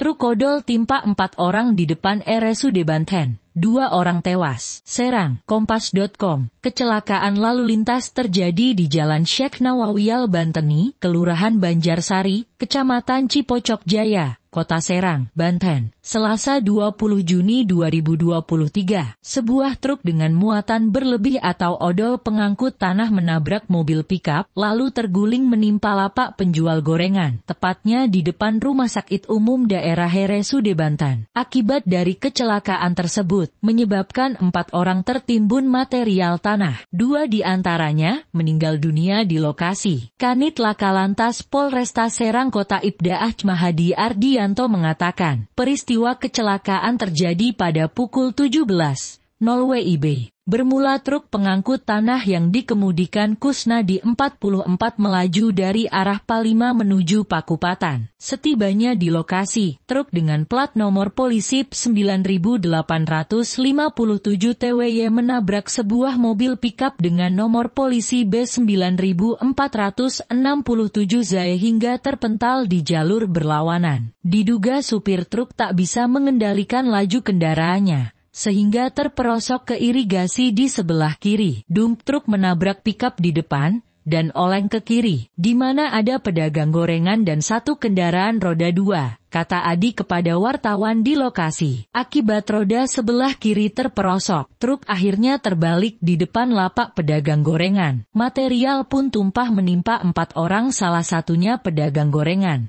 Truk kodol timpa empat orang di depan RSUD Banten dua orang tewas. Serang, Kompas.com. Kecelakaan lalu lintas terjadi di Jalan Syekh Nawawiyal Banteni, Kelurahan Banjarsari, Kecamatan Cipocok Jaya, Kota Serang, Banten. Selasa 20 Juni 2023, sebuah truk dengan muatan berlebih atau odol pengangkut tanah menabrak mobil pickup, lalu terguling menimpa lapak penjual gorengan, tepatnya di depan Rumah Sakit Umum Daerah Heresude, Banten. Akibat dari kecelakaan tersebut, tersebut menyebabkan empat orang tertimbun material tanah. Dua di antaranya meninggal dunia di lokasi. Kanit Laka Lantas Polresta Serang Kota Ibda Ahmadi Ardianto mengatakan, peristiwa kecelakaan terjadi pada pukul 17 0WIB. Bermula truk pengangkut tanah yang dikemudikan Kusna di 44 melaju dari arah Palima menuju Pakupatan. Setibanya di lokasi, truk dengan plat nomor polisi 9857 TWY menabrak sebuah mobil pickup dengan nomor polisi B9467 ZAE hingga terpental di jalur berlawanan. Diduga supir truk tak bisa mengendalikan laju kendaraannya sehingga terperosok ke irigasi di sebelah kiri. Dump truk menabrak pickup di depan dan oleng ke kiri, di mana ada pedagang gorengan dan satu kendaraan roda dua, kata Adi kepada wartawan di lokasi. Akibat roda sebelah kiri terperosok, truk akhirnya terbalik di depan lapak pedagang gorengan. Material pun tumpah menimpa empat orang salah satunya pedagang gorengan.